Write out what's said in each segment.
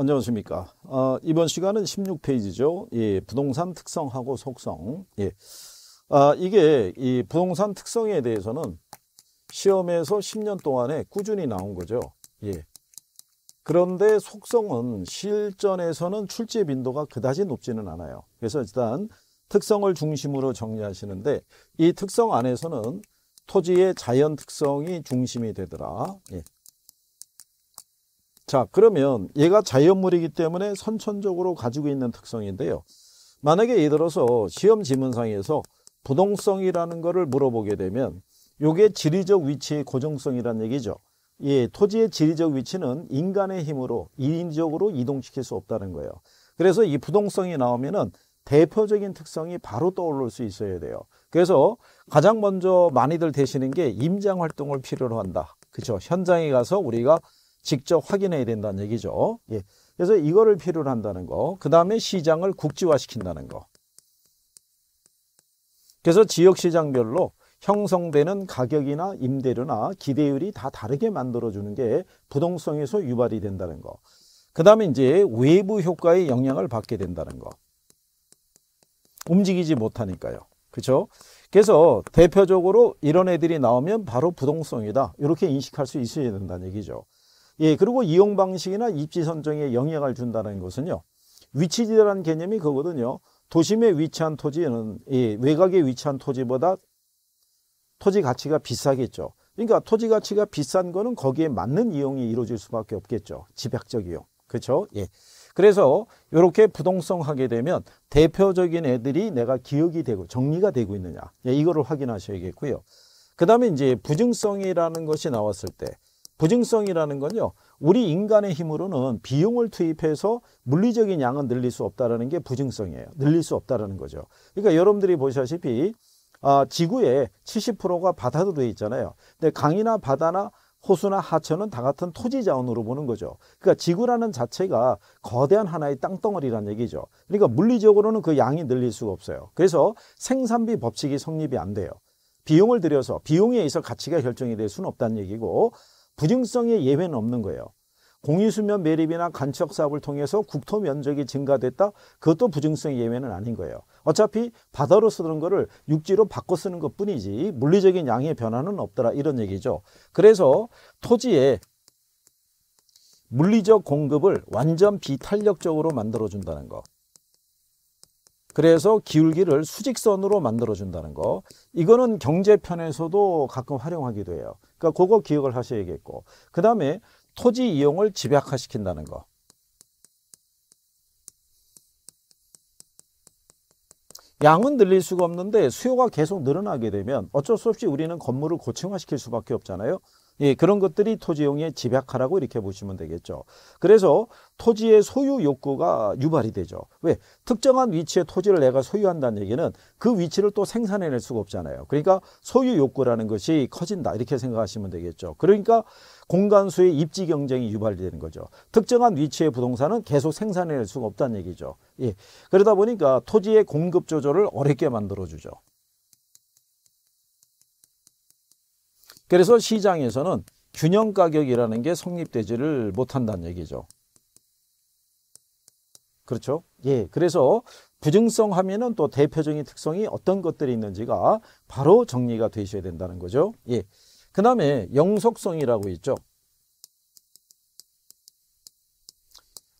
안녕하십니까. 아, 이번 시간은 16페이지죠. 예, 부동산 특성하고 속성. 예. 아, 이게 이 부동산 특성에 대해서는 시험에서 10년 동안에 꾸준히 나온 거죠. 예. 그런데 속성은 실전에서는 출제 빈도가 그다지 높지는 않아요. 그래서 일단 특성을 중심으로 정리하시는데 이 특성 안에서는 토지의 자연 특성이 중심이 되더라. 예. 자 그러면 얘가 자연물이기 때문에 선천적으로 가지고 있는 특성인데요. 만약에 예를 들어서 시험 지문상에서 부동성이라는 것을 물어보게 되면 요게 지리적 위치의 고정성이란 얘기죠. 예, 토지의 지리적 위치는 인간의 힘으로 인위적으로 이동시킬 수 없다는 거예요. 그래서 이 부동성이 나오면은 대표적인 특성이 바로 떠오를 수 있어야 돼요. 그래서 가장 먼저 많이들 되시는 게 임장 활동을 필요로 한다. 그렇죠. 현장에 가서 우리가 직접 확인해야 된다는 얘기죠. 예. 그래서 이거를 필요로 한다는 거. 그 다음에 시장을 국지화시킨다는 거. 그래서 지역시장별로 형성되는 가격이나 임대료나 기대율이 다 다르게 만들어주는 게 부동성에서 유발이 된다는 거. 그 다음에 이제 외부 효과의 영향을 받게 된다는 거. 움직이지 못하니까요. 그렇죠? 그래서 대표적으로 이런 애들이 나오면 바로 부동성이다. 이렇게 인식할 수 있어야 된다는 얘기죠. 예, 그리고 이용 방식이나 입지 선정에 영향을 준다는 것은요. 위치지대라는 개념이 그거든요 도심에 위치한 토지는 예, 외곽에 위치한 토지보다 토지 가치가 비싸겠죠. 그러니까 토지 가치가 비싼 거는 거기에 맞는 이용이 이루어질 수밖에 없겠죠. 집약적 이용. 그렇죠? 예. 그래서 이렇게 부동성 하게 되면 대표적인 애들이 내가 기억이 되고 정리가 되고 있느냐. 예, 이거를 확인하셔야겠고요. 그다음에 이제 부증성이라는 것이 나왔을 때 부증성이라는 건요. 우리 인간의 힘으로는 비용을 투입해서 물리적인 양은 늘릴 수 없다는 게 부증성이에요. 늘릴 수 없다는 거죠. 그러니까 여러분들이 보시다시피 아, 지구의 70%가 바다로 되어 있잖아요. 근데 강이나 바다나 호수나 하천은 다 같은 토지 자원으로 보는 거죠. 그러니까 지구라는 자체가 거대한 하나의 땅덩어리란 얘기죠. 그러니까 물리적으로는 그 양이 늘릴 수가 없어요. 그래서 생산비 법칙이 성립이 안 돼요. 비용을 들여서 비용에 의해서 가치가 결정이 될 수는 없다는 얘기고 부증성의 예외는 없는 거예요. 공유수면 매립이나 간척 사업을 통해서 국토 면적이 증가됐다? 그것도 부증성의 예외는 아닌 거예요. 어차피 바다로 쓰던 거를 육지로 바꿔 쓰는 것 뿐이지 물리적인 양의 변화는 없더라 이런 얘기죠. 그래서 토지에 물리적 공급을 완전 비탄력적으로 만들어준다는 것. 그래서 기울기를 수직선으로 만들어준다는 거 이거는 경제편에서도 가끔 활용하기도 해요. 그러니까 그거 기억을 하셔야겠고 그 다음에 토지 이용을 집약화시킨다는 거 양은 늘릴 수가 없는데 수요가 계속 늘어나게 되면 어쩔 수 없이 우리는 건물을 고층화시킬 수밖에 없잖아요. 예, 그런 것들이 토지용의 집약화라고 이렇게 보시면 되겠죠. 그래서 토지의 소유 욕구가 유발이 되죠. 왜? 특정한 위치의 토지를 내가 소유한다는 얘기는 그 위치를 또 생산해낼 수가 없잖아요. 그러니까 소유 욕구라는 것이 커진다 이렇게 생각하시면 되겠죠. 그러니까 공간수의 입지 경쟁이 유발되는 거죠. 특정한 위치의 부동산은 계속 생산해낼 수가 없다는 얘기죠. 예, 그러다 보니까 토지의 공급 조절을 어렵게 만들어주죠. 그래서 시장에서는 균형 가격이라는 게 성립되지를 못한다는 얘기죠. 그렇죠? 예. 그래서 부증성 하면은 또 대표적인 특성이 어떤 것들이 있는지가 바로 정리가 되셔야 된다는 거죠. 예. 그 다음에 영속성이라고 있죠.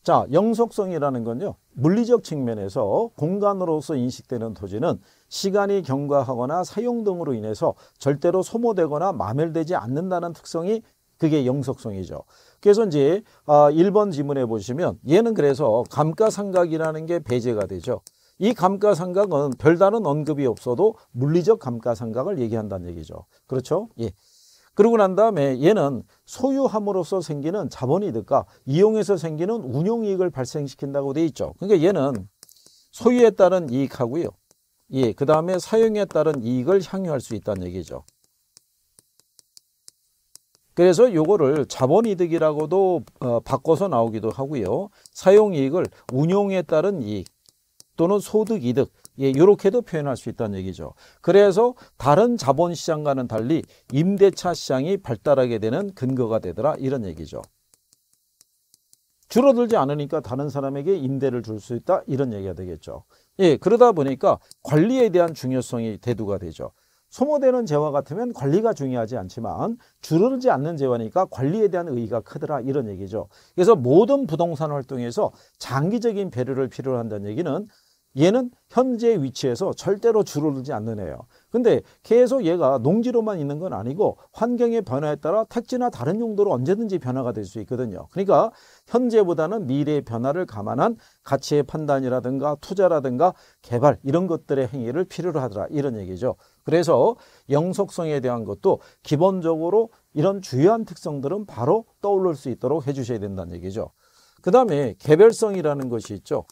자, 영속성이라는 건요. 물리적 측면에서 공간으로서 인식되는 토지는 시간이 경과하거나 사용 등으로 인해서 절대로 소모되거나 마멸되지 않는다는 특성이 그게 영속성이죠. 그래서 이제 1번 아, 지문에 보시면 얘는 그래서 감가상각이라는 게 배제가 되죠. 이 감가상각은 별다른 언급이 없어도 물리적 감가상각을 얘기한다는 얘기죠. 그렇죠? 예. 그러고 난 다음에 얘는 소유함으로써 생기는 자본이득과 이용해서 생기는 운용이익을 발생시킨다고 돼 있죠. 그러니까 얘는 소유에 따른 이익하고요. 예, 그 다음에 사용에 따른 이익을 향유할 수 있다는 얘기죠. 그래서 요거를 자본이득이라고도 어, 바꿔서 나오기도 하고요. 사용이익을 운용에 따른 이익 또는 소득이득 예, 이렇게도 표현할 수 있다는 얘기죠. 그래서 다른 자본시장과는 달리 임대차 시장이 발달하게 되는 근거가 되더라 이런 얘기죠. 줄어들지 않으니까 다른 사람에게 임대를 줄 수 있다 이런 얘기가 되겠죠. 예, 그러다 보니까 관리에 대한 중요성이 대두가 되죠. 소모되는 재화 같으면 관리가 중요하지 않지만 줄어들지 않는 재화니까 관리에 대한 의의가 크더라 이런 얘기죠. 그래서 모든 부동산 활동에서 장기적인 배려를 필요로 한다는 얘기는 얘는 현재 위치에서 절대로 줄어들지 않는 애예요. 근데 계속 얘가 농지로만 있는 건 아니고 환경의 변화에 따라 택지나 다른 용도로 언제든지 변화가 될 수 있거든요. 그러니까 현재보다는 미래의 변화를 감안한 가치의 판단이라든가 투자라든가 개발 이런 것들의 행위를 필요로 하더라 이런 얘기죠. 그래서 영속성에 대한 것도 기본적으로 이런 주요한 특성들은 바로 떠올릴 수 있도록 해주셔야 된다는 얘기죠. 그 다음에 개별성이라는 것이 있죠.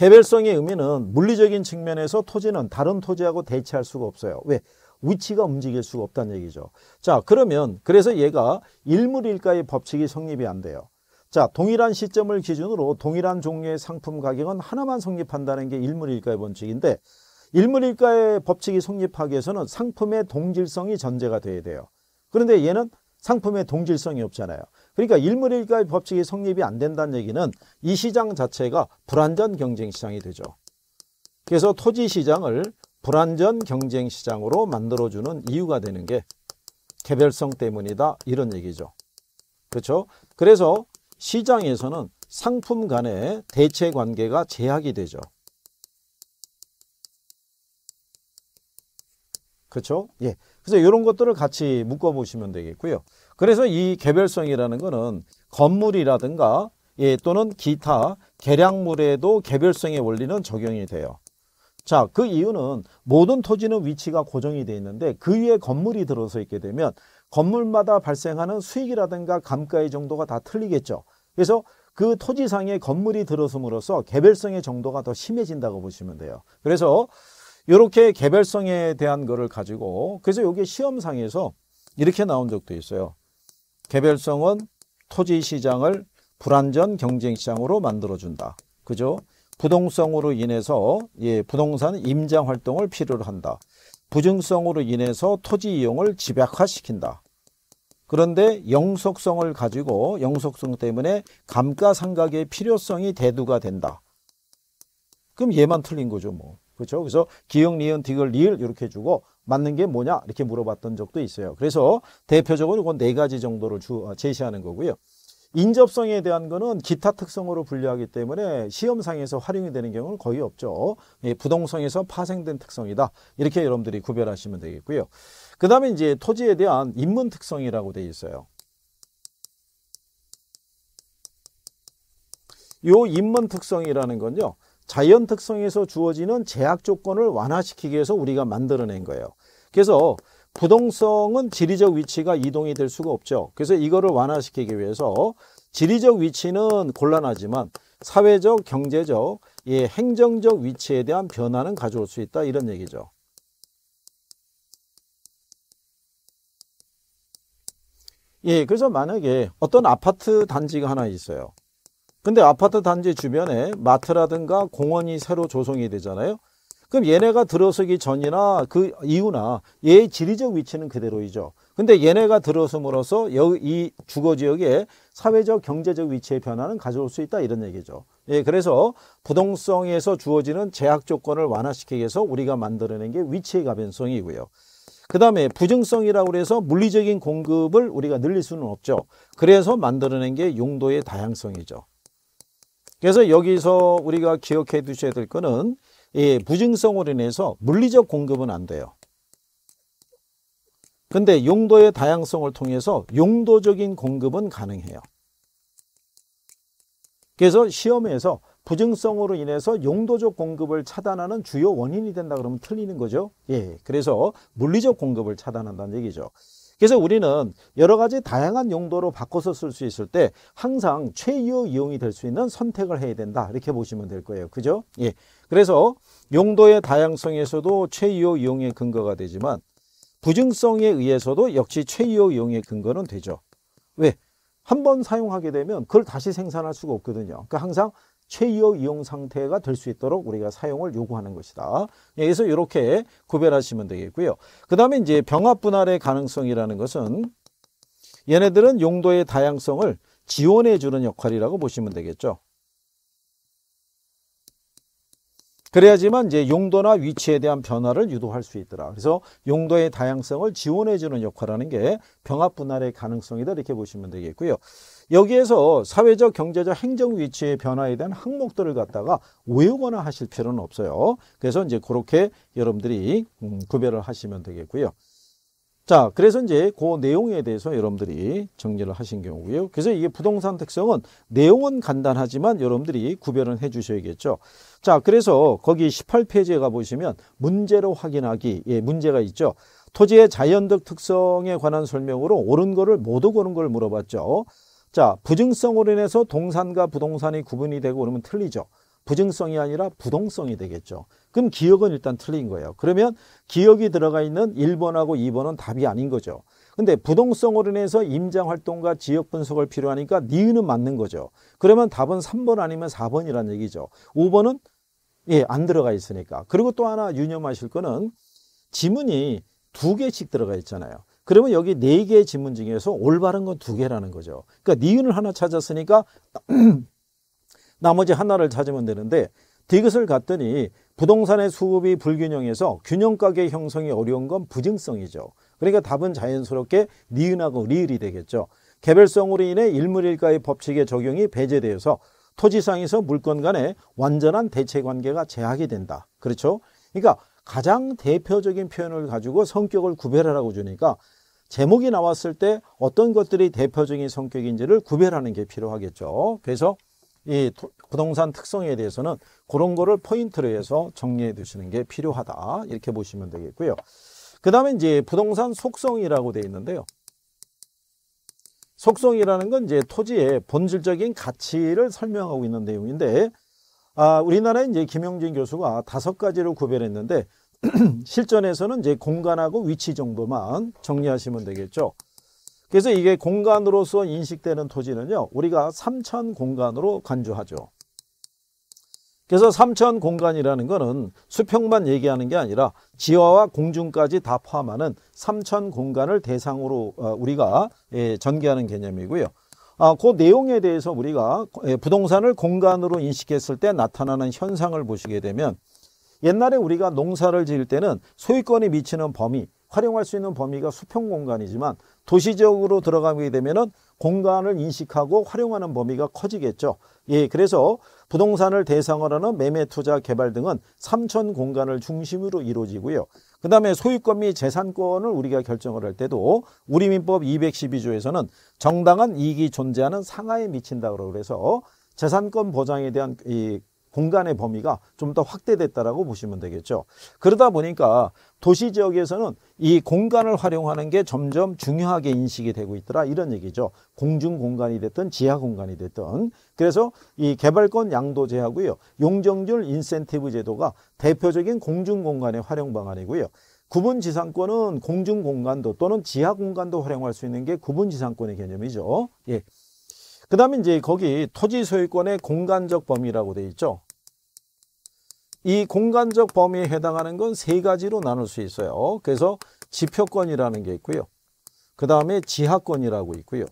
개별성의 의미는 물리적인 측면에서 토지는 다른 토지하고 대체할 수가 없어요. 왜? 위치가 움직일 수가 없다는 얘기죠. 자, 그러면 그래서 얘가 일물일가의 법칙이 성립이 안 돼요. 자, 동일한 시점을 기준으로 동일한 종류의 상품 가격은 하나만 성립한다는 게 일물일가의 원칙인데 일물일가의 법칙이 성립하기 위해서는 상품의 동질성이 전제가 돼야 돼요. 그런데 얘는 상품의 동질성이 없잖아요. 그러니까 일물일가의 법칙이 성립이 안 된다는 얘기는 이 시장 자체가 불완전 경쟁 시장이 되죠. 그래서 토지 시장을 불완전 경쟁 시장으로 만들어주는 이유가 되는 게 개별성 때문이다 이런 얘기죠. 그렇죠? 그래서 시장에서는 상품 간의 대체 관계가 제약이 되죠. 그렇죠? 예. 그래서 이런 것들을 같이 묶어 보시면 되겠고요. 그래서 이 개별성이라는 것은 건물이라든가 예, 또는 기타 계량물에도 개별성의 원리는 적용이 돼요. 자, 그 이유는 모든 토지는 위치가 고정이 돼 있는데 그 위에 건물이 들어서 있게 되면 건물마다 발생하는 수익이라든가 감가의 정도가 다 틀리겠죠. 그래서 그 토지상에 건물이 들어섬으로써 개별성의 정도가 더 심해진다고 보시면 돼요. 그래서 이렇게 개별성에 대한 거를 가지고 그래서 여기 시험상에서 이렇게 나온 적도 있어요. 개별성은 토지 시장을 불안전 경쟁 시장으로 만들어준다. 그죠? 부동성으로 인해서 예, 부동산 임장 활동을 필요로 한다. 부증성으로 인해서 토지 이용을 집약화시킨다. 그런데 영속성을 가지고 영속성 때문에 감가상각의 필요성이 대두가 된다. 그럼 얘만 틀린 거죠, 뭐. 그렇죠? 그래서 기역, 리은, 디귿, 리을 이렇게 주고 맞는 게 뭐냐 이렇게 물어봤던 적도 있어요. 그래서 대표적으로 이건 네 가지 정도를 주, 어, 제시하는 거고요. 인접성에 대한 거는 기타 특성으로 분류하기 때문에 시험상에서 활용이 되는 경우는 거의 없죠. 예, 부동성에서 파생된 특성이다. 이렇게 여러분들이 구별하시면 되겠고요. 그 다음에 이제 토지에 대한 입문 특성이라고 되어 있어요. 요입문 특성이라는 건요. 자연 특성에서 주어지는 제약 조건을 완화시키기 위해서 우리가 만들어낸 거예요. 그래서 부동성은 지리적 위치가 이동이 될 수가 없죠. 그래서 이거를 완화시키기 위해서 지리적 위치는 곤란하지만 사회적, 경제적, 예, 행정적 위치에 대한 변화는 가져올 수 있다 이런 얘기죠. 예, 그래서 만약에 어떤 아파트 단지가 하나 있어요. 근데 아파트 단지 주변에 마트라든가 공원이 새로 조성이 되잖아요. 그럼 얘네가 들어서기 전이나 그 이후나 얘의 지리적 위치는 그대로이죠. 근데 얘네가 들어섬으로써 이 주거 지역에 사회적 경제적 위치의 변화는 가져올 수 있다 이런 얘기죠. 예, 그래서 부동성에서 주어지는 제약 조건을 완화시키기 위해서 우리가 만들어낸 게 위치의 가변성이고요. 그 다음에 부증성이라고 해서 물리적인 공급을 우리가 늘릴 수는 없죠. 그래서 만들어낸 게 용도의 다양성이죠. 그래서 여기서 우리가 기억해 두셔야 될 거는 예, 부증성으로 인해서 물리적 공급은 안 돼요. 근데 용도의 다양성을 통해서 용도적인 공급은 가능해요. 그래서 시험에서 부증성으로 인해서 용도적 공급을 차단하는 주요 원인이 된다 그러면 틀리는 거죠. 예, 그래서 물리적 공급을 차단한다는 얘기죠. 그래서 우리는 여러 가지 다양한 용도로 바꿔서 쓸 수 있을 때 항상 최유 이용이 될 수 있는 선택을 해야 된다. 이렇게 보시면 될 거예요. 그죠? 예. 그래서 용도의 다양성에서도 최이호 이용의 근거가 되지만 부증성에 의해서도 역시 최이호 이용의 근거는 되죠. 왜? 한 번 사용하게 되면 그걸 다시 생산할 수가 없거든요. 그러니까 항상 최이호 이용 상태가 될 수 있도록 우리가 사용을 요구하는 것이다. 예, 그래서 이렇게 구별하시면 되겠고요. 그 다음에 이제 병합 분할의 가능성이라는 것은 얘네들은 용도의 다양성을 지원해 주는 역할이라고 보시면 되겠죠. 그래야지만 이제 용도나 위치에 대한 변화를 유도할 수 있더라. 그래서 용도의 다양성을 지원해주는 역할하는 게 병합 분할의 가능성이다 이렇게 보시면 되겠고요. 여기에서 사회적, 경제적, 행정 위치의 변화에 대한 항목들을 갖다가 외우거나 하실 필요는 없어요. 그래서 이제 그렇게 여러분들이 음, 구별을 하시면 되겠고요. 자, 그래서 이제 그 내용에 대해서 여러분들이 정리를 하신 경우고요. 그래서 이게 부동산 특성은 내용은 간단하지만 여러분들이 구별은 해 주셔야겠죠. 자, 그래서 거기 18페이지에 가보시면 문제로 확인하기, 예, 문제가 있죠. 토지의 자연적 특성에 관한 설명으로 옳은 거를 모두 고른 걸 물어봤죠. 자, 부증성으로 인해서 동산과 부동산이 구분이 되고 그러면 틀리죠. 부정성이 아니라 부동성이 되겠죠. 그럼 기억은 일단 틀린 거예요. 그러면 기억이 들어가 있는 1번하고 2번은 답이 아닌 거죠. 근데 부동성으로 인해서 임장 활동과 지역 분석을 필요하니까 니은은 맞는 거죠. 그러면 답은 3번 아니면 4번이란 얘기죠. 5번은 예, 안 들어가 있으니까. 그리고 또 하나 유념하실 거는 지문이 두 개씩 들어가 있잖아요. 그러면 여기 네 개의 지문 중에서 올바른 건 두 개라는 거죠. 그러니까 니은을 하나 찾았으니까 나머지 하나를 찾으면 되는데 디귿을 갔더니 부동산의 수급이 불균형해서 균형가격 형성이 어려운 건 부증성이죠. 그러니까 답은 자연스럽게 니은하고 리을이 되겠죠. 개별성으로 인해 일물일가의 법칙의 적용이 배제되어서 토지상에서 물건 간의 완전한 대체관계가 제약이 된다. 그렇죠? 그러니까 가장 대표적인 표현을 가지고 성격을 구별하라고 주니까 제목이 나왔을 때 어떤 것들이 대표적인 성격인지를 구별하는 게 필요하겠죠. 그래서 이 부동산 특성에 대해서는 그런 거를 포인트로 해서 정리해 두시는 게 필요하다 이렇게 보시면 되겠고요. 그 다음에 이제 부동산 속성이라고 되어 있는데요. 속성이라는 건 이제 토지의 본질적인 가치를 설명하고 있는 내용인데 아, 우리나라에 이제 김영진 교수가 다섯 가지로 구별했는데 실전에서는 이제 공간하고 위치 정도만 정리하시면 되겠죠. 그래서 이게 공간으로서 인식되는 토지는요. 우리가 삼천 공간으로 간주하죠. 그래서 삼천 공간이라는 것은 수평만 얘기하는 게 아니라 지하와 공중까지 다 포함하는 삼천 공간을 대상으로 어, 우리가 예, 전개하는 개념이고요. 아, 그 내용에 대해서 우리가 예, 부동산을 공간으로 인식했을 때 나타나는 현상을 보시게 되면 옛날에 우리가 농사를 지을 때는 소유권이 미치는 범위, 활용할 수 있는 범위가 수평 공간이지만 도시적으로 들어가게 되면은 공간을 인식하고 활용하는 범위가 커지겠죠. 예, 그래서 부동산을 대상으로 하는 매매 투자 개발 등은 삼천 공간을 중심으로 이루어지고요. 그 다음에 소유권 및 재산권을 우리가 결정을 할 때도 우리민법 212조에서는 정당한 이익이 존재하는 상하에 미친다고 그래서 재산권 보장에 대한 이 공간의 범위가 좀 더 확대됐다라고 보시면 되겠죠. 그러다 보니까 도시 지역에서는 이 공간을 활용하는 게 점점 중요하게 인식이 되고 있더라 이런 얘기죠. 공중 공간이 됐든 지하 공간이 됐든 그래서 이 개발권 양도제하고요. 용적률 인센티브 제도가 대표적인 공중 공간의 활용 방안이고요. 구분지상권은 공중공간도 또는 지하공간도 활용할 수 있는 게 구분지상권의 개념이죠. 예. 그 다음에 이제 거기 토지 소유권의 공간적 범위라고 되어 있죠. 이 공간적 범위에 해당하는 건 세 가지로 나눌 수 있어요. 그래서 지표권이라는 게 있고요. 그 다음에 지하권이라고 있고요.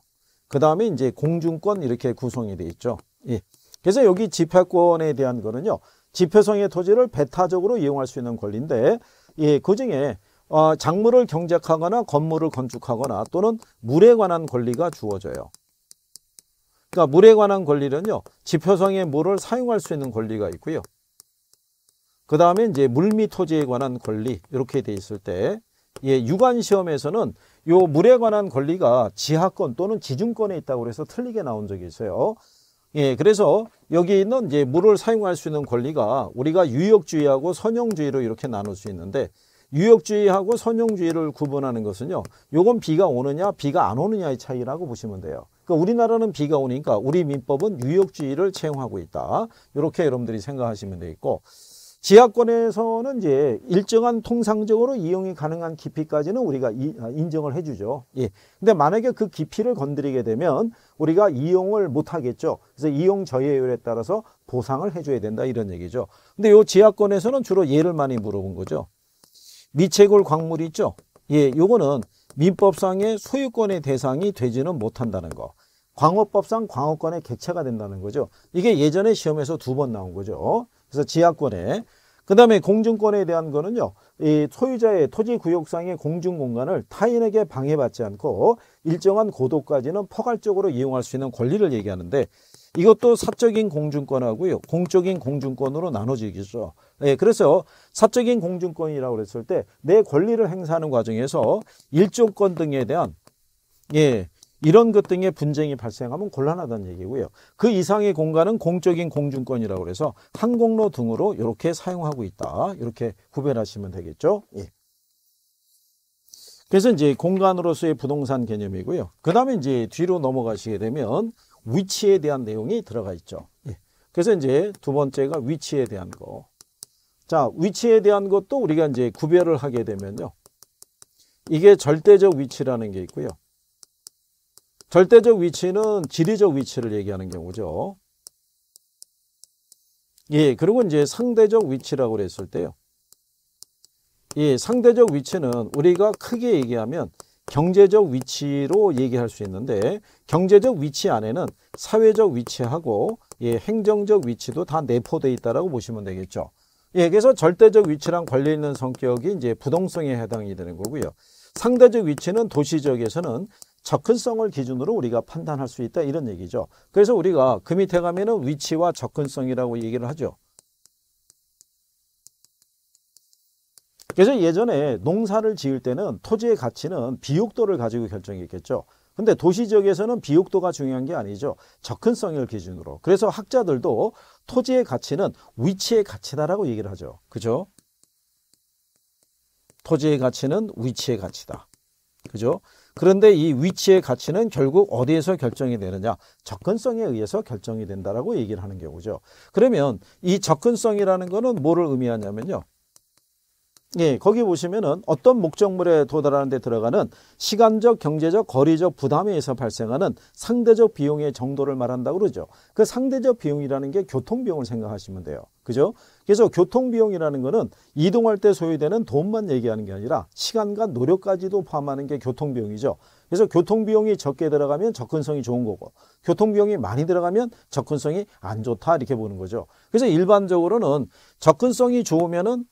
그 다음에 이제 공중권 이렇게 구성이 되어 있죠. 예. 그래서 여기 지표권에 대한 거는요. 지표성의 토지를 배타적으로 이용할 수 있는 권리인데 예, 그 중에 어, 작물을 경작하거나 건물을 건축하거나 또는 물에 관한 권리가 주어져요. 그러니까 물에 관한 권리는요. 지표상의 물을 사용할 수 있는 권리가 있고요. 그 다음에 이제 물밑 토지에 관한 권리 이렇게 돼 있을 때 예, 유관 시험에서는 요 물에 관한 권리가 지하권 또는 지중권에 있다고 해서 틀리게 나온 적이 있어요. 예, 그래서 여기 있는 이제 물을 사용할 수 있는 권리가 우리가 유역주의하고 선용주의로 이렇게 나눌 수 있는데 유역주의하고 선용주의를 구분하는 것은요. 요건 비가 오느냐 비가 안 오느냐의 차이라고 보시면 돼요. 그러니까 우리나라는 비가 오니까 우리 민법은 유역주의를 채용하고 있다. 이렇게 여러분들이 생각하시면 되겠고 지하권에서는 이제 일정한 통상적으로 이용이 가능한 깊이까지는 우리가 이, 아, 인정을 해주죠. 예. 근데 만약에 그 깊이를 건드리게 되면 우리가 이용을 못하겠죠. 그래서 이용 저해율에 따라서 보상을 해줘야 된다 이런 얘기죠. 근데 요 지하권에서는 주로 예를 많이 물어본 거죠. 미채굴 광물이 있죠. 예, 요거는 민법상의 소유권의 대상이 되지는 못한다는 거. 광어법상 광어권의 객체가 된다는 거죠. 이게 예전에 시험에서 두 번 나온 거죠. 그래서 지하권에 그 다음에 공중권에 대한 거는요. 이 소유자의 토지구역상의 공중공간을 타인에게 방해받지 않고 일정한 고도까지는 포괄적으로 이용할 수 있는 권리를 얘기하는데 이것도 사적인 공중권하고요. 공적인 공중권으로 나눠지겠죠. 예, 그래서 사적인 공중권이라고 그랬을 때 내 권리를 행사하는 과정에서 일조권 등에 대한 예, 이런 것 등의 분쟁이 발생하면 곤란하다는 얘기고요. 그 이상의 공간은 공적인 공중권이라고 해서 항공로 등으로 이렇게 사용하고 있다. 이렇게 구별하시면 되겠죠. 예. 그래서 이제 공간으로서의 부동산 개념이고요. 그 다음에 이제 뒤로 넘어가시게 되면 위치에 대한 내용이 들어가 있죠. 예. 그래서 이제 두 번째가 위치에 대한 거. 자, 위치에 대한 것도 우리가 이제 구별을 하게 되면요. 이게 절대적 위치라는 게 있고요. 절대적 위치는 지리적 위치를 얘기하는 경우죠. 예, 그리고 이제 상대적 위치라고 그랬을 때요. 예, 상대적 위치는 우리가 크게 얘기하면 경제적 위치로 얘기할 수 있는데 경제적 위치 안에는 사회적 위치하고 예, 행정적 위치도 다 내포되어 있다라고 보시면 되겠죠. 예, 그래서 절대적 위치랑 관련 있는 성격이 이제 부동성에 해당이 되는 거고요. 상대적 위치는 도시적에서는 접근성을 기준으로 우리가 판단할 수 있다 이런 얘기죠. 그래서 우리가 그 밑에 가면은 위치와 접근성이라고 얘기를 하죠. 그래서 예전에 농사를 지을 때는 토지의 가치는 비옥도를 가지고 결정했겠죠. 근데 도시 지역에서는 비옥도가 중요한 게 아니죠. 접근성을 기준으로. 그래서 학자들도 토지의 가치는 위치의 가치다라고 얘기를 하죠. 그죠? 토지의 가치는 위치의 가치다. 그죠? 그런데 이 위치의 가치는 결국 어디에서 결정이 되느냐? 접근성에 의해서 결정이 된다라고 얘기를 하는 경우죠. 그러면 이 접근성이라는 거는 뭐를 의미하냐면요. 예, 거기 보시면은 어떤 목적물에 도달하는 데 들어가는 시간적, 경제적, 거리적 부담에 의해서 발생하는 상대적 비용의 정도를 말한다고 그러죠. 그 상대적 비용이라는 게 교통 비용을 생각하시면 돼요. 그죠? 그래서 교통 비용이라는 거는 이동할 때 소요되는 돈만 얘기하는 게 아니라 시간과 노력까지도 포함하는 게 교통 비용이죠. 그래서 교통 비용이 적게 들어가면 접근성이 좋은 거고 교통 비용이 많이 들어가면 접근성이 안 좋다 이렇게 보는 거죠. 그래서 일반적으로는 접근성이 좋으면은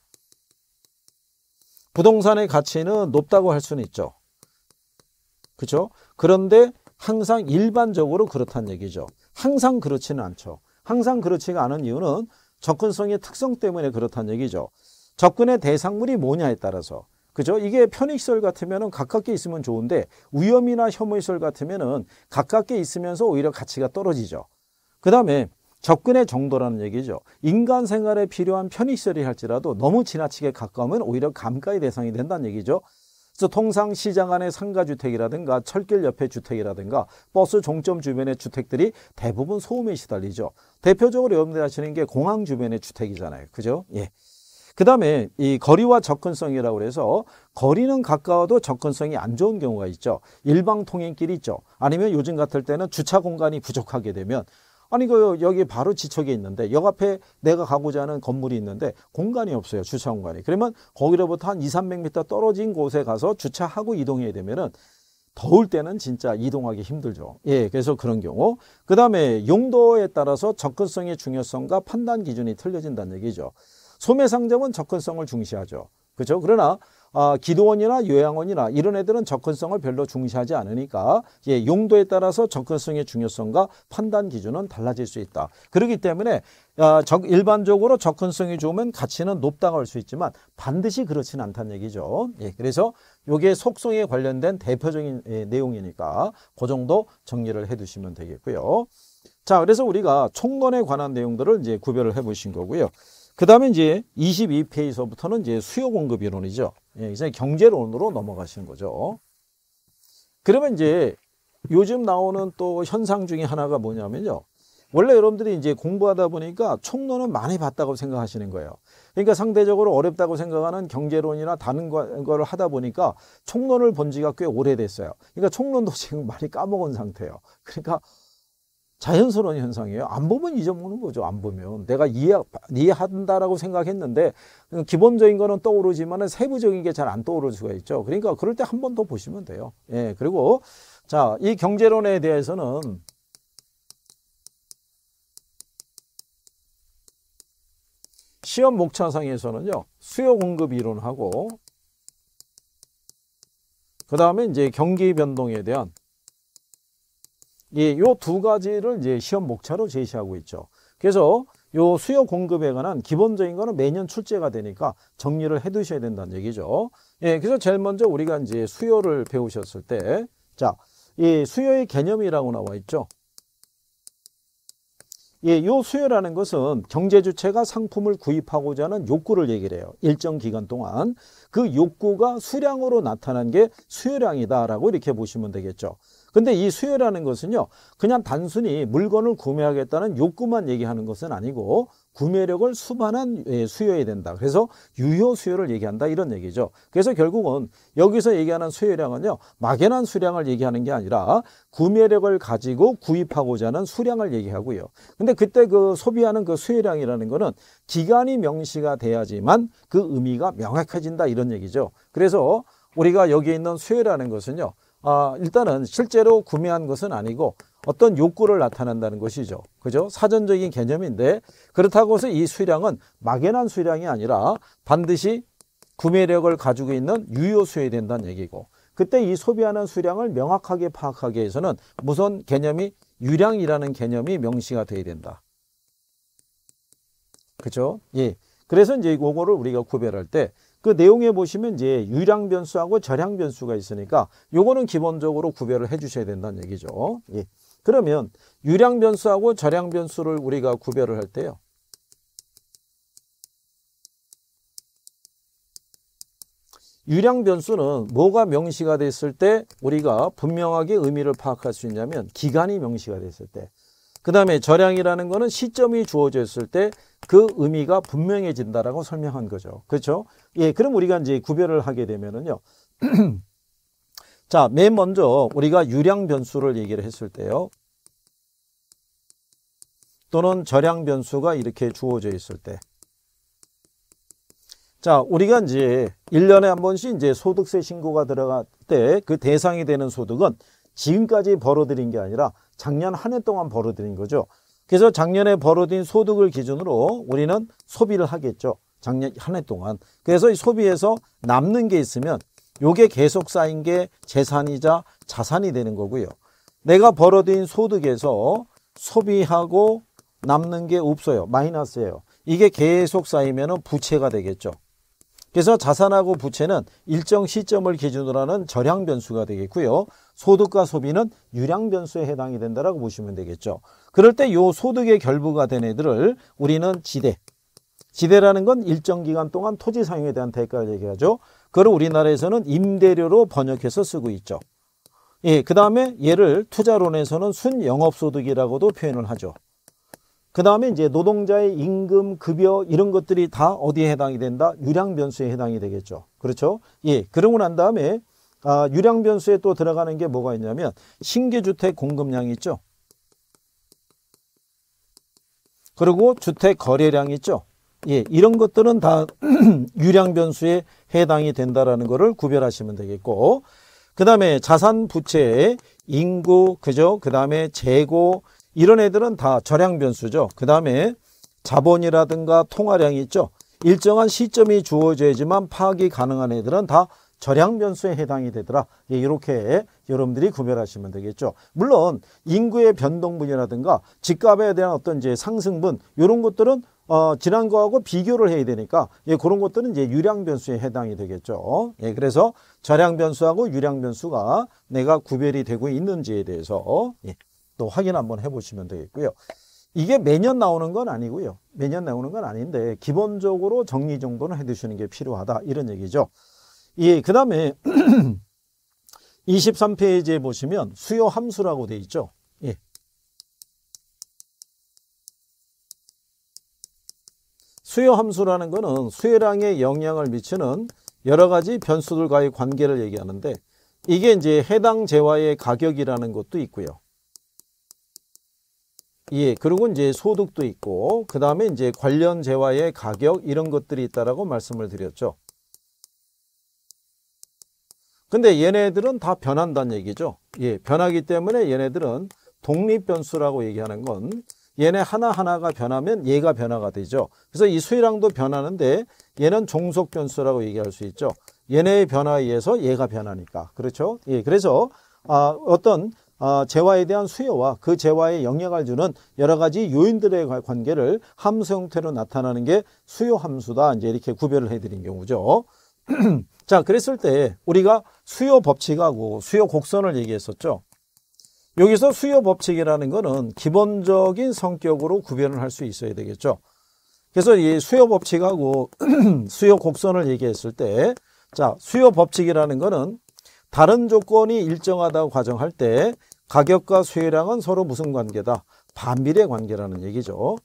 부동산의 가치는 높다고 할 수는 있죠. 그렇죠? 그런데 항상 일반적으로 그렇다는 얘기죠. 항상 그렇지는 않죠. 항상 그렇지가 않은 이유는 접근성의 특성 때문에 그렇다는 얘기죠. 접근의 대상물이 뭐냐에 따라서 그죠? 이게 편익시설 같으면 가깝게 있으면 좋은데 위험이나 혐오시설 같으면 가깝게 있으면서 오히려 가치가 떨어지죠. 그 다음에 접근의 정도라는 얘기죠. 인간 생활에 필요한 편의시설이 할지라도 너무 지나치게 가까우면 오히려 감가의 대상이 된다는 얘기죠. 그래서 통상 시장 안의 상가주택이라든가 철길 옆에 주택이라든가 버스 종점 주변의 주택들이 대부분 소음에 시달리죠. 대표적으로 여러분들이 하시는 게 공항 주변의 주택이잖아요. 그죠? 예. 그 다음에 이 거리와 접근성이라고 그래서 거리는 가까워도 접근성이 안 좋은 경우가 있죠. 일방 통행길이 있죠. 아니면 요즘 같을 때는 주차 공간이 부족하게 되면 아니 그 여기 바로 지척에 있는데 역 앞에 내가 가고자 하는 건물이 있는데 공간이 없어요 주차 공간이 그러면 거기로부터 한 2, 300m 떨어진 곳에 가서 주차하고 이동해야 되면은 더울 때는 진짜 이동하기 힘들죠. 예, 그래서 그런 경우. 그 다음에 용도에 따라서 접근성의 중요성과 판단 기준이 틀려진다는 얘기죠. 소매상점은 접근성을 중시하죠. 그렇죠? 그러나 아, 기도원이나 요양원이나 이런 애들은 접근성을 별로 중시하지 않으니까 예, 용도에 따라서 접근성의 중요성과 판단 기준은 달라질 수 있다. 그렇기 때문에 아, 적, 일반적으로 접근성이 좋으면 가치는 높다고 할 수 있지만 반드시 그렇진 않다는 얘기죠. 예, 그래서 요게 속성에 관련된 대표적인 예, 내용이니까 그 정도 정리를 해두시면 되겠고요. 자, 그래서 우리가 총론에 관한 내용들을 이제 구별을 해보신 거고요. 그 다음에 이제 22페이지서부터는 이제 수요 공급 이론이죠. 예, 이제 경제론으로 넘어가시는 거죠. 그러면 이제 요즘 나오는 또 현상 중에 하나가 뭐냐면요. 원래 여러분들이 이제 공부하다 보니까 총론은 많이 봤다고 생각하시는 거예요. 그러니까 상대적으로 어렵다고 생각하는 경제론이나 다른 걸 하다 보니까 총론을 본 지가 꽤 오래됐어요. 그러니까 총론도 지금 많이 까먹은 상태예요. 그러니까 자연스러운 현상이에요. 안 보면 잊어먹는 거죠. 안 보면. 내가 이해, 이해한다라고 생각했는데, 기본적인 거는 떠오르지만 세부적인 게 잘 안 떠오를 수가 있죠. 그러니까 그럴 때 한 번 더 보시면 돼요. 예, 그리고, 자, 이 경제론에 대해서는, 시험 목차상에서는요, 수요 공급 이론하고, 그 다음에 이제 경기 변동에 대한 이두 예, 가지를 이제 시험 목차로 제시하고 있죠. 그래서 요 수요 공급에 관한 기본적인 거는 매년 출제가 되니까 정리를 해 두셔야 된다는 얘기죠. 예, 그래서 제일 먼저 우리가 이제 수요를 배우셨을 때 자, 이 수요의 개념이라고 나와 있죠. 예, 요 수요라는 것은 경제 주체가 상품을 구입하고자 하는 욕구를 얘기를 해요. 일정 기간 동안 그 욕구가 수량으로 나타난 게 수요량이다라고 이렇게 보시면 되겠죠. 근데 이 수요라는 것은요. 그냥 단순히 물건을 구매하겠다는 욕구만 얘기하는 것은 아니고 구매력을 수반한 예, 수요에 된다. 그래서 유효 수요를 얘기한다 이런 얘기죠. 그래서 결국은 여기서 얘기하는 수요량은요. 막연한 수량을 얘기하는 게 아니라 구매력을 가지고 구입하고자 하는 수량을 얘기하고요. 근데 그때 그 소비하는 그 수요량이라는 거는 기간이 명시가 돼야지만 그 의미가 명확해진다 이런 얘기죠. 그래서 우리가 여기에 있는 수요라는 것은요. 아, 일단은 실제로 구매한 것은 아니고 어떤 욕구를 나타낸다는 것이죠. 그죠? 사전적인 개념인데 그렇다고 해서 이 수량은 막연한 수량이 아니라 반드시 구매력을 가지고 있는 유효수에 된다는 얘기고 그때 이 소비하는 수량을 명확하게 파악하기 위해서는 무선 개념이 유량이라는 개념이 명시가 돼야 된다. 그죠? 예. 그래서 이제 이거를 우리가 구별할 때그 내용에 보시면 이제 유량 변수하고 절향 변수가 있으니까 요거는 기본적으로 구별을 해 주셔야 된다는 얘기죠. 예. 그러면 유량 변수하고 절향 변수를 우리가 구별을 할 때요. 유량 변수는 뭐가 명시가 됐을 때 우리가 분명하게 의미를 파악할 수 있냐면 기간이 명시가 됐을 때그 다음에 절량이라는 거는 시점이 주어져 있을 때 그 의미가 분명해진다라고 설명한 거죠. 그렇죠? 예, 그럼 우리가 이제 구별을 하게 되면은요. 자, 맨 먼저 우리가 유량 변수를 얘기를 했을 때요. 또는 절량 변수가 이렇게 주어져 있을 때. 자, 우리가 이제 1년에 한 번씩 이제 소득세 신고가 들어갈 때 그 대상이 되는 소득은 지금까지 벌어들인 게 아니라 작년 한 해 동안 벌어들인 거죠. 그래서 작년에 벌어들인 소득을 기준으로 우리는 소비를 하겠죠. 작년 한 해 동안. 그래서 이 소비에서 남는 게 있으면 요게 계속 쌓인 게 재산이자 자산이 되는 거고요. 내가 벌어들인 소득에서 소비하고 남는 게 없어요. 마이너스예요. 이게 계속 쌓이면 부채가 되겠죠. 그래서 자산하고 부채는 일정 시점을 기준으로 하는 절향 변수가 되겠고요. 소득과 소비는 유량 변수에 해당이 된다라고 보시면 되겠죠. 그럴 때 요 소득의 결부가 된 애들을 우리는 지대. 지대라는 건 일정 기간 동안 토지 사용에 대한 대가를 얘기하죠. 그걸 우리나라에서는 임대료로 번역해서 쓰고 있죠. 예, 그다음에 얘를 투자론에서는 순영업소득이라고도 표현을 하죠. 그 다음에 이제 노동자의 임금, 급여 이런 것들이 다 어디에 해당이 된다? 유량 변수에 해당이 되겠죠. 그렇죠? 예. 그러고 난 다음에 아, 유량 변수에 또 들어가는 게 뭐가 있냐면 신규주택 공급량 있죠. 그리고 주택 거래량 있죠. 예, 이런 것들은 다 유량 변수에 해당이 된다라는 것을 구별하시면 되겠고 그 다음에 자산 부채, 인구, 그죠? 그 다음에 재고, 이런 애들은 다절약 변수죠. 그 다음에 자본이라든가 통화량이 있죠. 일정한 시점이 주어져야지만 파악이 가능한 애들은 다절약 변수에 해당이 되더라. 예, 이렇게 여러분들이 구별하시면 되겠죠. 물론 인구의 변동분이라든가 집값에 대한 어떤 이제 상승분 이런 것들은 어, 지난 거하고 비교를 해야 되니까 예, 그런 것들은 이제 유량 변수에 해당이 되겠죠. 예, 그래서 절약 변수하고 유량 변수가 내가 구별이 되고 있는지에 대해서 예, 또 확인 한번 해보시면 되겠고요. 이게 매년 나오는 건 아니고요. 매년 나오는 건 아닌데 기본적으로 정리 정도는 해두시는 게 필요하다 이런 얘기죠. 예, 그 다음에 23페이지에 보시면 수요 함수라고 돼 있죠. 예. 수요 함수라는 것은 수요량에 영향을 미치는 여러 가지 변수들과의 관계를 얘기하는데 이게 이제 해당 재화의 가격이라는 것도 있고요. 예, 그리고 이제 소득도 있고 그 다음에 이제 관련 재화의 가격 이런 것들이 있다라고 말씀을 드렸죠. 근데 얘네들은 다 변한다는 얘기죠. 예, 변하기 때문에 얘네들은 독립변수라고 얘기하는 건 얘네 하나하나가 변하면 얘가 변화가 되죠. 그래서 이 수이랑도 변하는데 얘는 종속변수라고 얘기할 수 있죠. 얘네의 변화에 의해서 얘가 변하니까. 그렇죠? 예, 그래서 아, 어떤 아, 재화에 대한 수요와 그 재화에 영향을 주는 여러 가지 요인들의 관계를 함수 형태로 나타나는 게 수요 함수다. 이제 이렇게 구별을 해드린 경우죠. 자, 그랬을 때 우리가 수요 법칙하고 수요 곡선을 얘기했었죠. 여기서 수요 법칙이라는 것은 기본적인 성격으로 구별을 할 수 있어야 되겠죠. 그래서 이 수요 법칙하고 수요 곡선을 얘기했을 때, 자, 수요 법칙이라는 것은 다른 조건이 일정하다고 가정할 때 가격과 수요량은 서로 무슨 관계다? 반비례 관계라는 얘기죠.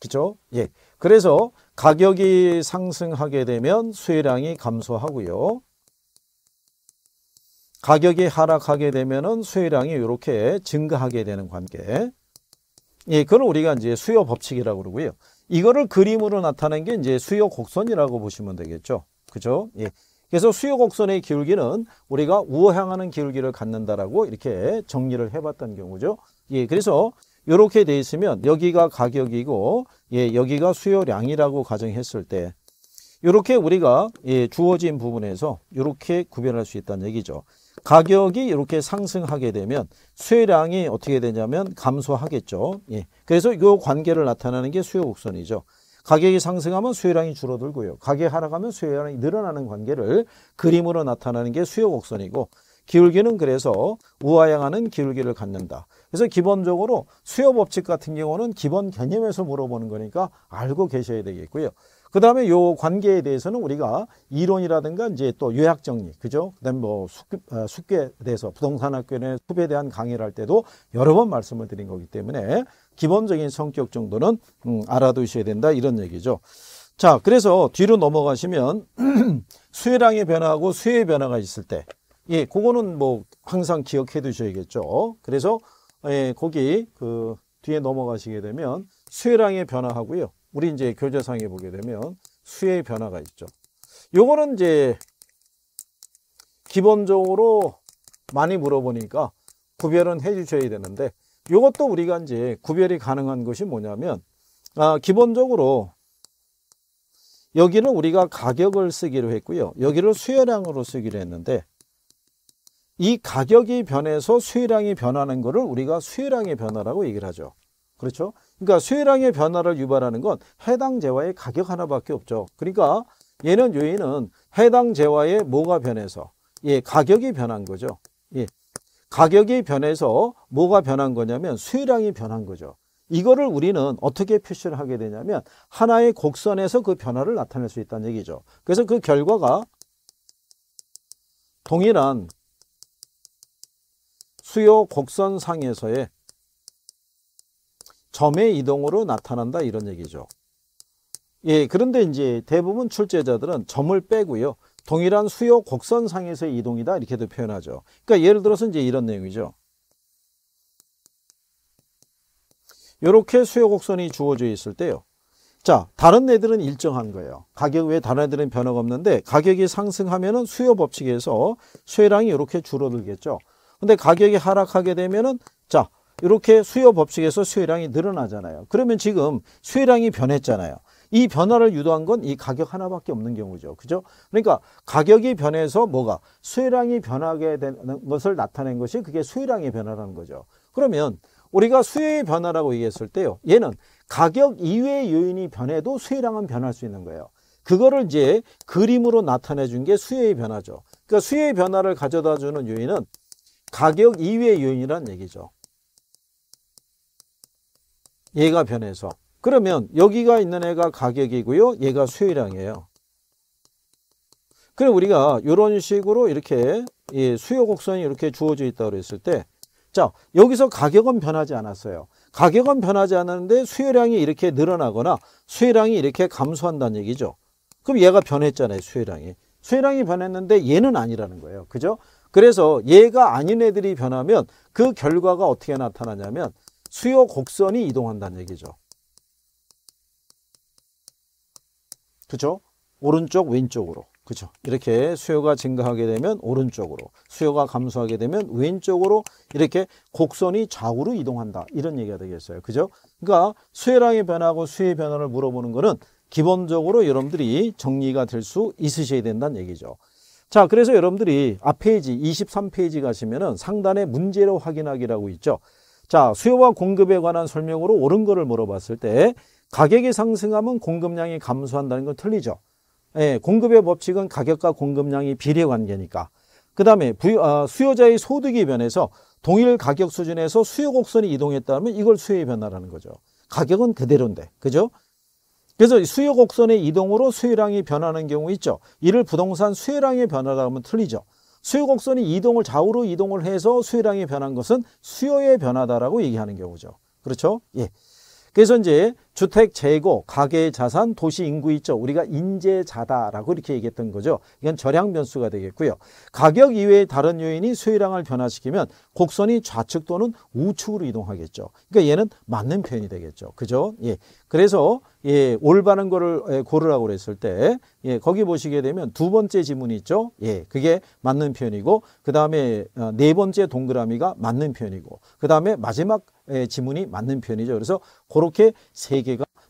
그죠? 렇 예. 그래서 가격이 상승하게 되면 수요량이 감소하고요. 가격이 하락하게 되면은 수요량이 이렇게 증가하게 되는 관계. 예, 그걸 우리가 이제 수요 법칙이라고 그러고요. 이거를 그림으로 나타낸 게 이제 수요 곡선이라고 보시면 되겠죠. 그죠? 예. 그래서 수요 곡선의 기울기는 우리가 우향하는 기울기를 갖는다라고 이렇게 정리를 해봤던 경우죠. 예, 그래서 이렇게 돼 있으면 여기가 가격이고 예, 여기가 수요량이라고 가정했을 때 이렇게 우리가 예, 주어진 부분에서 이렇게 구별할 수 있다는 얘기죠. 가격이 이렇게 상승하게 되면 수요량이 어떻게 되냐면 감소하겠죠. 예. 그래서 이 관계를 나타내는 게 수요 곡선이죠. 가격이 상승하면 수요량이 줄어들고요. 가격이 하락하면 수요량이 늘어나는 관계를 그림으로 나타내는 게 수요 곡선이고 기울기는 그래서 우아향하는 기울기를 갖는다. 그래서 기본적으로 수요 법칙 같은 경우는 기본 개념에서 물어보는 거니까 알고 계셔야 되겠고요. 그 다음에 요 관계에 대해서는 우리가 이론이라든가 이제 또 요약 정리, 그죠? 그 다음에 뭐 숙계 어, 대해서 부동산학교의 숲에 대한 강의를 할 때도 여러 번 말씀을 드린 거기 때문에 기본적인 성격 정도는 음, 알아두셔야 된다 이런 얘기죠. 자, 그래서 뒤로 넘어가시면 수혜량의 변화하고 수혜의 변화가 있을 때 예, 그거는 뭐 항상 기억해 두셔야겠죠. 그래서 예, 거기 그 뒤에 넘어가시게 되면 수요량의 변화하고요. 우리 이제 교재상에 보게 되면 수의 변화가 있죠. 요거는 이제 기본적으로 많이 물어보니까 구별은 해 주셔야 되는데 요것도 우리가 이제 구별이 가능한 것이 뭐냐면 아, 기본적으로 여기는 우리가 가격을 쓰기로 했고요. 여기를 수요량으로 쓰기로 했는데 이 가격이 변해서 수혜량이 변하는 것을 우리가 수혜량의 변화라고 얘기를 하죠. 그렇죠? 그러니까 수혜량의 변화를 유발하는 건 해당 재화의 가격 하나밖에 없죠. 그러니까 얘는 요인은 해당 재화의 뭐가 변해서 예, 가격이 변한 거죠. 예. 가격이 변해서 뭐가 변한 거냐면 수혜량이 변한 거죠. 이거를 우리는 어떻게 표시를 하게 되냐면 하나의 곡선에서 그 변화를 나타낼 수 있다는 얘기죠. 그래서 그 결과가 동일한 수요 곡선상에서의 점의 이동으로 나타난다 이런 얘기죠. 예, 그런데 이제 대부분 출제자들은 점을 빼고요. 동일한 수요 곡선상에서의 이동이다 이렇게도 표현하죠. 그러니까 예를 들어서 이제 이런 내용이죠. 이렇게 수요 곡선이 주어져 있을 때요. 자, 다른 애들은 일정한 거예요. 가격 외에 다른 애들은 변화가 없는데 가격이 상승하면 수요 법칙에서 수요량이 이렇게 줄어들겠죠. 근데 가격이 하락하게 되면은 자 이렇게 수요 법칙에서 수요량이 늘어나잖아요. 그러면 지금 수요량이 변했잖아요. 이 변화를 유도한 건 이 가격 하나밖에 없는 경우죠. 그죠? 그러니까 가격이 변해서 뭐가 수요량이 변하게 되는 것을 나타낸 것이 그게 수요량의 변화라는 거죠. 그러면 우리가 수요의 변화라고 얘기했을 때요. 얘는 가격 이외의 요인이 변해도 수요량은 변할 수 있는 거예요. 그거를 이제 그림으로 나타내 준 게 수요의 변화죠. 그러니까 수요의 변화를 가져다 주는 요인은 가격 이외의 요인이란 얘기죠. 얘가 변해서. 그러면 여기가 있는 애가 가격이고요. 얘가 수요량이에요. 그럼 우리가 이런 식으로 이렇게 수요 곡선이 이렇게 주어져 있다고 했을 때 자, 여기서 가격은 변하지 않았어요. 가격은 변하지 않았는데 수요량이 이렇게 늘어나거나 수요량이 이렇게 감소한다는 얘기죠. 그럼 얘가 변했잖아요. 수요량이. 수요량이 변했는데 얘는 아니라는 거예요. 그죠? 그래서 얘가 아닌 애들이 변하면 그 결과가 어떻게 나타나냐면 수요 곡선이 이동한다는 얘기죠. 그죠? 오른쪽 왼쪽으로. 그죠? 이렇게 수요가 증가하게 되면 오른쪽으로, 수요가 감소하게 되면 왼쪽으로 이렇게 곡선이 좌우로 이동한다. 이런 얘기가 되겠어요. 그죠? 그러니까 수요량의 변화하고 수요의 변화를 물어보는 거는 기본적으로 여러분들이 정리가 될 수 있으셔야 된다는 얘기죠. 자, 그래서 여러분들이 앞페이지 23페이지 가시면은 상단에 문제로 확인하기라고 있죠. 자, 수요와 공급에 관한 설명으로 옳은 거를 물어봤을 때 가격이 상승하면 공급량이 감소한다는 건 틀리죠. 예, 공급의 법칙은 가격과 공급량이 비례 관계니까. 그 다음에 아, 수요자의 소득이 변해서 동일 가격 수준에서 수요 곡선이 이동했다면 이걸 수요의 변화라는 거죠. 가격은 그대로인데, 그죠? 그래서 수요 곡선의 이동으로 수요량이 변하는 경우 있죠. 이를 부동산 수요량의 변화라 하면 틀리죠. 수요 곡선이 이동을 좌우로 이동을 해서 수요량이 변한 것은 수요의 변화다라고 얘기하는 경우죠. 그렇죠? 예. 그래서 이제 주택 재고, 가계 자산, 도시 인구 있죠. 우리가 인재자다라고 이렇게 얘기했던 거죠. 이건 절약 변수가 되겠고요. 가격 이외의 다른 요인이 수요량을 변화시키면 곡선이 좌측 또는 우측으로 이동하겠죠. 그러니까 얘는 맞는 표현이 되겠죠. 그죠? 예. 그래서 예, 올바른 거를 예, 고르라고 그랬을 때 예, 거기 보시게 되면 두 번째 지문이 있죠. 예, 그게 맞는 표현이고 그다음에 어, 네 번째 동그라미가 맞는 표현이고 그다음에 마지막 예, 지문이 맞는 표현이죠. 그래서 그렇게 세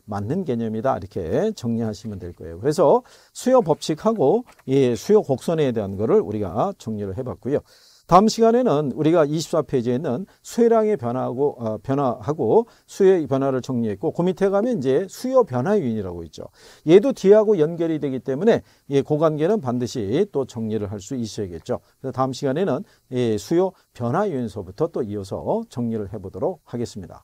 맞는 개념이다 이렇게 정리하시면 될 거예요. 그래서 수요 법칙하고 이 수요 곡선에 대한 거를 우리가 정리를 해봤고요. 다음 시간에는 우리가 24페이지에 있는 수요량의 변화하고 어, 변화하고 수요의 변화를 정리했고 그 밑에 가면 이제 수요 변화 요인이라고 있죠. 얘도 뒤하고 연결이 되기 때문에 이 고 관계는 반드시 또 정리를 할 수 있어야겠죠. 그래서 다음 시간에는 이 수요 변화 요인서부터 또 이어서 정리를 해보도록 하겠습니다.